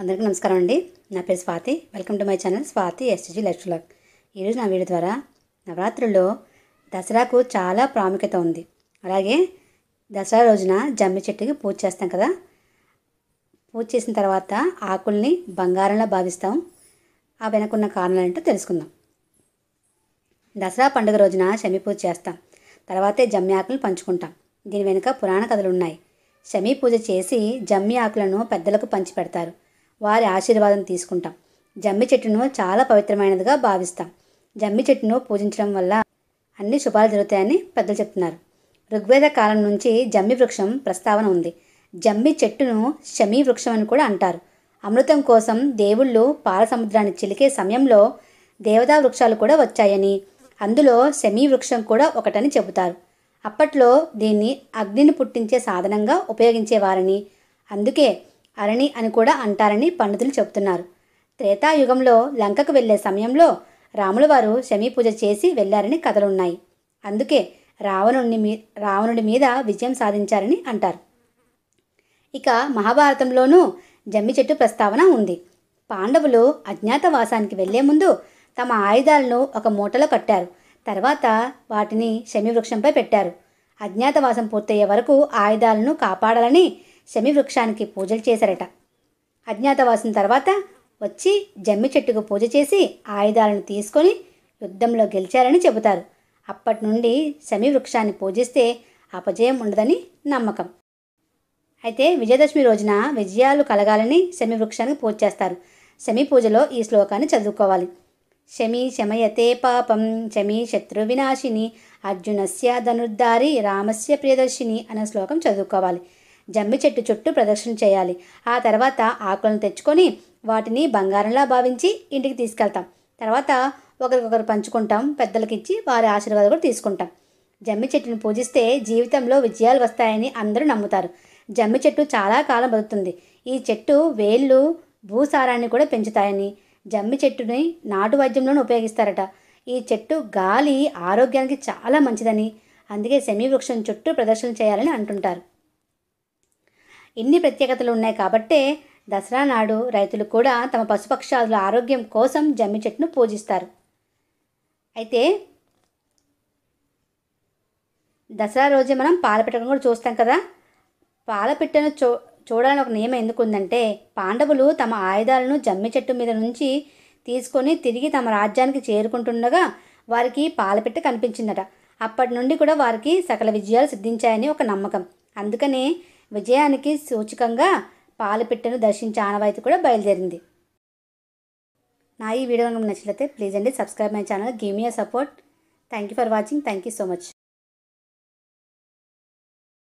అందరికీ నమస్కారం అండి నా పేరు Swathi welcome to my channel Swathi STG life blog ఈరోజు నా వీడియో ద్వారా నవరాత్రుల్లో దసరాకు చాలా ప్రాముఖ్యత ఉంది అలాగే దసరా రోజున జమ్మి చెట్టుకి పూజ చేస్తాం కదా పూజ చేసిన తర్వాత ఆకుల్ని బంగారంలో భావిస్తాం ఆ వెనకున్న ఏంటో తెలుసుకుందాం దసరా పండుగ రోజున శమి పూజ చేస్తాం తర్వాతే జమ్మి ఆకులు పంచుకుంటాం దీని వెనుక పురాణ కథలు ఉన్నాయి శమి పూజ చేసి జమ్మి ఆకులను పెద్దలకు పంచి పెడతారు వారి ఆశీర్వాదం తీసుకుంటాం జమ్మి చెట్టును చాలా పవిత్రమైనదిగా భావిస్తాం జమ్మి చెట్టును పూజించడం వల్ల అన్ని శుభాలు జరుగుతాయని పెద్దలు చెప్తున్నారు ఋగ్వేద కాలం నుంచి జమ్మి వృక్షం ప్రస్తావన ఉంది జమ్మి చెట్టును శమీ వృక్షం అని కూడా అంటారు అమృతం కోసం దేవుళ్ళు పాల సముద్రాన్ని చిలికే సమయంలో దేవతా వృక్షాలు కూడా వచ్చాయని అందులో శమీ వృక్షం కూడా ఒకటని చెబుతారు అప్పట్లో దీన్ని అగ్నిని పుట్టించే సాధనంగా ఉపయోగించేవారని అందుకే అరణి అని కూడా అంటారని పండితులు చెబుతున్నారు త్రేతాయుగంలో లంకకు వెళ్లే సమయంలో రాముల వారు పూజ చేసి వెళ్లారని కథలున్నాయి అందుకే రావణుణ్ణి మీ రావణుడి మీద విజయం సాధించారని అంటారు ఇక మహాభారతంలోనూ జమ్మి చెట్టు ప్రస్తావన ఉంది పాండవులు అజ్ఞాతవాసానికి వెళ్లే ముందు తమ ఆయుధాలను ఒక మూటలో కట్టారు తర్వాత వాటిని వృక్షంపై పెట్టారు అజ్ఞాతవాసం పూర్తయ్యే వరకు ఆయుధాలను కాపాడాలని వృక్షానికి పూజలు చేశారట అజ్ఞాతవాసం తర్వాత వచ్చి జమ్మి చెట్టుకు పూజ చేసి ఆయుధాలను తీసుకొని యుద్ధంలో గెలిచారని చెబుతారు అప్పటి నుండి శమి వృక్షాన్ని పూజిస్తే అపజయం ఉండదని నమ్మకం అయితే విజయదశమి రోజున విజయాలు కలగాలని శమి వృక్షానికి పూజ చేస్తారు శమి పూజలో ఈ శ్లోకాన్ని చదువుకోవాలి శమి శమయతే పాపం శమి శత్రు వినాశిని అర్జునస్య ధనుర్ధారి రామస్య ప్రియదర్శిని అనే శ్లోకం చదువుకోవాలి జమ్మి చెట్టు చుట్టూ ప్రదక్షిణ చేయాలి ఆ తర్వాత ఆకులను తెచ్చుకొని వాటిని బంగారంలా భావించి ఇంటికి తీసుకెళ్తాం తర్వాత ఒకరికొకరు పంచుకుంటాం పెద్దలకి ఇచ్చి వారి ఆశీర్వాదాలు కూడా తీసుకుంటాం జమ్మి చెట్టును పూజిస్తే జీవితంలో విజయాలు వస్తాయని అందరూ నమ్ముతారు జమ్మి చెట్టు చాలా కాలం బతుకుతుంది ఈ చెట్టు వేళ్ళు భూసారాన్ని కూడా పెంచుతాయని జమ్మి చెట్టుని నాటు వైద్యంలోనూ ఉపయోగిస్తారట ఈ చెట్టు గాలి ఆరోగ్యానికి చాలా మంచిదని అందుకే సెమీ వృక్షం చుట్టూ ప్రదర్శన చేయాలని అంటుంటారు ఇన్ని ప్రత్యేకతలు ఉన్నాయి కాబట్టే దసరా నాడు రైతులు కూడా తమ పశుపక్షాదుల ఆరోగ్యం కోసం జమ్మి చెట్టును పూజిస్తారు అయితే దసరా రోజే మనం పాలపిట్టను కూడా చూస్తాం కదా పాలపిట్టను చూ చూడాలని ఒక నియమం ఎందుకు ఉందంటే పాండవులు తమ ఆయుధాలను జమ్మి చెట్టు మీద నుంచి తీసుకొని తిరిగి తమ రాజ్యానికి చేరుకుంటుండగా వారికి పాలపిట్ట కనిపించిందట అప్పటి నుండి కూడా వారికి సకల విజయాలు సిద్ధించాయని ఒక నమ్మకం అందుకనే విజయానికి సూచకంగా పాలపిట్టను దర్శించే ఆనవాయితీ కూడా బయలుదేరింది నా ఈ వీడియో నచ్చినట్లయితే ప్లీజ్ అండి సబ్స్క్రైబ్ మై ఛానల్ గేమియా support thank you for watching thank you so much